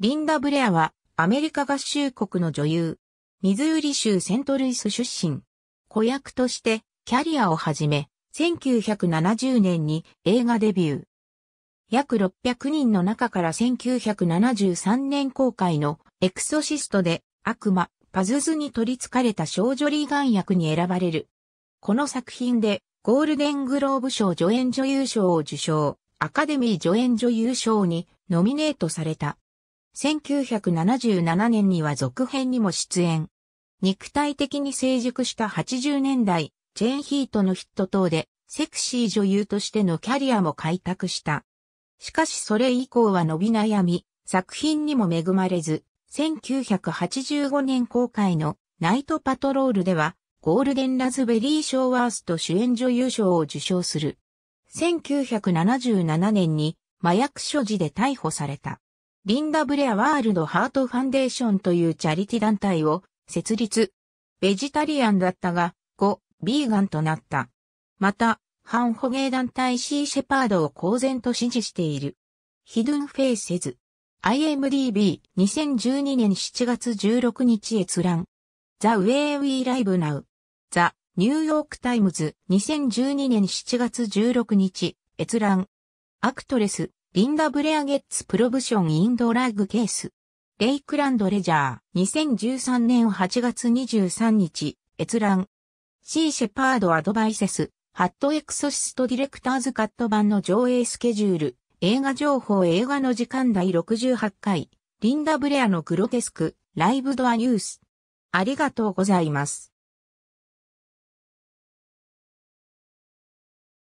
リンダ・ブレアは、アメリカ合衆国の女優。ミズーリ州セントルイス出身。子役として、キャリアを始め、1970年に映画デビュー。約600人の中から1973年公開のエクソシストで悪魔、パズズに取り憑かれた少女リーガン役に選ばれる。この作品でゴールデングローブ賞助演女優賞を受賞、アカデミー助演女優賞にノミネートされた。1977年には続編にも出演。肉体的に成熟した80年代、チェーンヒートのヒット等で、セクシー女優としてのキャリアも開拓した。しかしそれ以降は伸び悩み、作品にも恵まれず、1985年公開のナイトパトロールでは、ゴールデンラズベリー賞ワースト主演女優賞を受賞する。1977年に麻薬所持で逮捕された。リンダ・ブレア・ワールド・ハート・ファンデーションというチャリティ団体を設立。ベジタリアンだったが、後、ビーガンとなった。また、反捕鯨団体シー・シェパードを公然と支持している。ヒドゥン・フェイセズ。IMDB2012 年7月16日閲覧。The Way We Live Now。The New York Times2012 年7月16日閲覧。アクトレス、リンダ・ブレアゲッツ・プロブション・インド・ラッグ・ケース。レイクランド・レジャー、2013年8月23日、閲覧。シー・シェパード・アドバイセス、ハット・エクソシスト・ディレクターズ・カット版の上映スケジュール、映画情報映画の時間第68回、リンダ・ブレアのグロテスク、ライブ・ドア・ニュース。ありがとうございます。